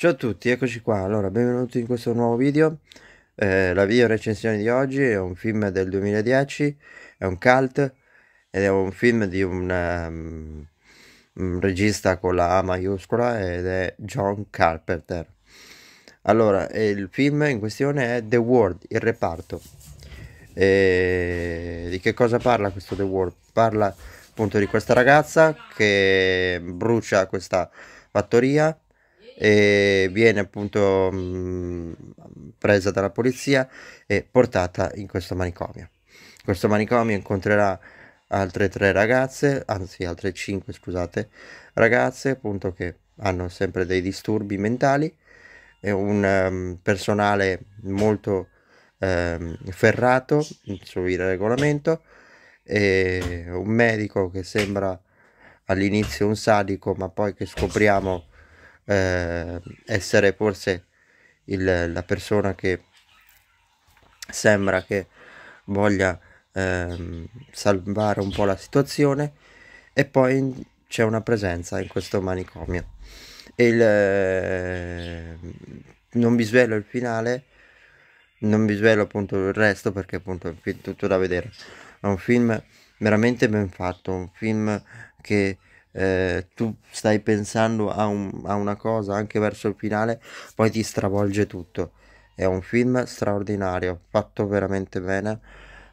Ciao a tutti, eccoci qua. Allora, benvenuti in questo nuovo video. Eh, la video recensione di oggi è un film del 2010, è un cult ed è un film di un, um, un regista con la A maiuscola ed è John Carpenter. Allora, il film in questione è The World, il reparto. E di che cosa parla questo The World? Parla appunto di questa ragazza che brucia questa fattoria e viene appunto mh, presa dalla polizia e portata in questo manicomio. questo manicomio incontrerà altre tre ragazze, anzi altre cinque scusate, ragazze appunto che hanno sempre dei disturbi mentali, è un um, personale molto um, ferrato sul regolamento, e un medico che sembra all'inizio un sadico ma poi che scopriamo eh, essere forse il, la persona che sembra che voglia eh, salvare un po' la situazione e poi c'è una presenza in questo manicomio. Il, eh, non vi svelo il finale, non vi svelo appunto il resto perché appunto è tutto da vedere. È un film veramente ben fatto, un film che eh, tu stai pensando a, un, a una cosa anche verso il finale, poi ti stravolge tutto. È un film straordinario, fatto veramente bene.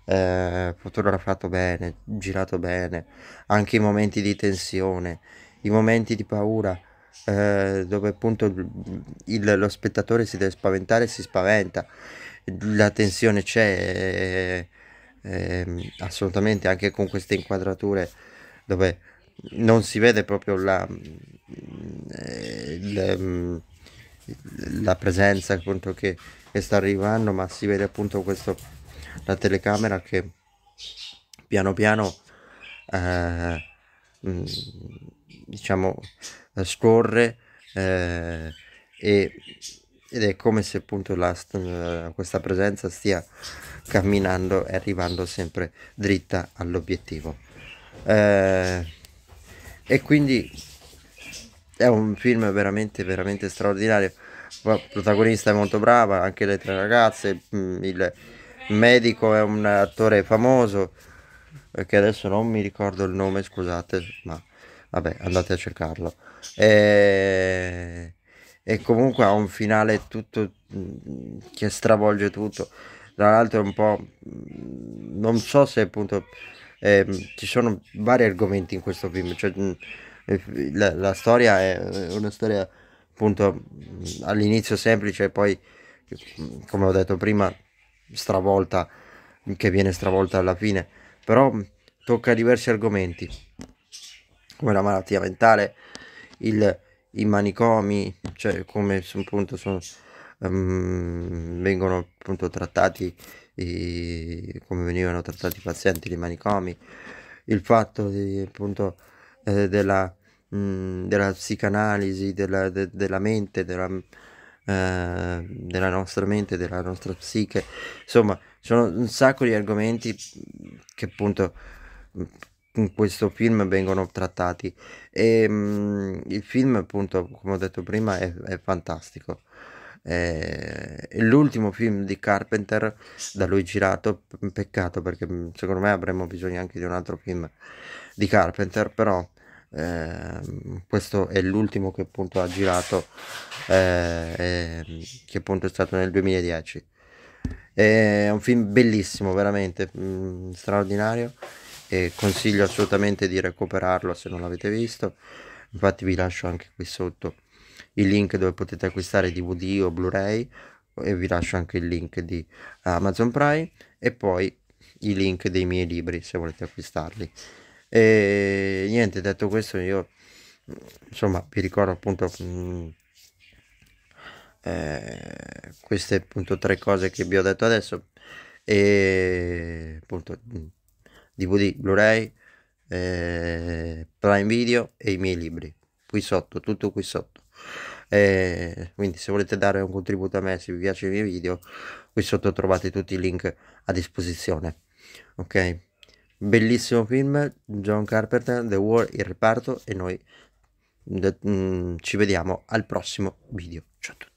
Eh, fotografato bene, girato bene, anche i momenti di tensione, i momenti di paura, eh, dove appunto il, lo spettatore si deve spaventare e si spaventa, la tensione c'è eh, ehm, assolutamente anche con queste inquadrature dove non si vede proprio la, mm, eh, la, mm, la presenza appunto che, che, sta arrivando ma si vede appunto questo la telecamera che piano piano eh, mm, diciamo scorre eh, e, ed è come se appunto la, eh, questa presenza stia camminando e arrivando sempre dritta all'obiettivo eh, e quindi è un film veramente veramente straordinario la protagonista è molto brava anche le tre ragazze mm, il medico è un attore famoso che adesso non mi ricordo il nome scusate ma vabbè andate a cercarlo e, e comunque ha un finale tutto mm, che stravolge tutto tra l'altro è un po' mm, non so se appunto eh, ci sono vari argomenti in questo film cioè, mm, eh, la, la, storia è una storia appunto mm, all'inizio semplice e poi mm, come ho detto prima stravolta che viene stravolta alla fine però tocca diversi argomenti come la malattia mentale il, i manicomi cioè come appunto sono um, vengono appunto trattati i, come venivano trattati i pazienti nei manicomi, il fatto di, appunto eh, della, mh, mm, della, psicanalisi della, de, della mente, della, eh, della nostra mente, della nostra psiche, insomma sono un sacco di argomenti che appunto mm, in questo film vengono trattati e ehm, mh, il film appunto come ho detto prima è, è fantastico è eh, l'ultimo film di Carpenter da lui girato, peccato perché mm, secondo me avremmo bisogno anche di un altro film di Carpenter, però eh, questo è l'ultimo che appunto ha girato, eh, che appunto è stato nel 2010. È un film bellissimo, veramente mh, mm, straordinario e consiglio assolutamente di recuperarlo se non l'avete visto. Infatti vi lascio anche qui sotto il link dove potete acquistare DVD o Blu-ray e vi lascio anche il link di Amazon Prime e poi i link dei miei libri se volete acquistarli e niente detto questo io insomma vi ricordo appunto mh, mm, eh, queste appunto tre cose che vi ho detto adesso e appunto DVD, mm, Blu-ray, eh, Prime Video e i miei libri qui sotto tutto qui sotto eh, quindi se volete dare un contributo a me se vi piace i miei video qui sotto trovate tutti i link a disposizione ok bellissimo film John Carpenter The War il reparto e noi mm, ci vediamo al prossimo video ciao a tutti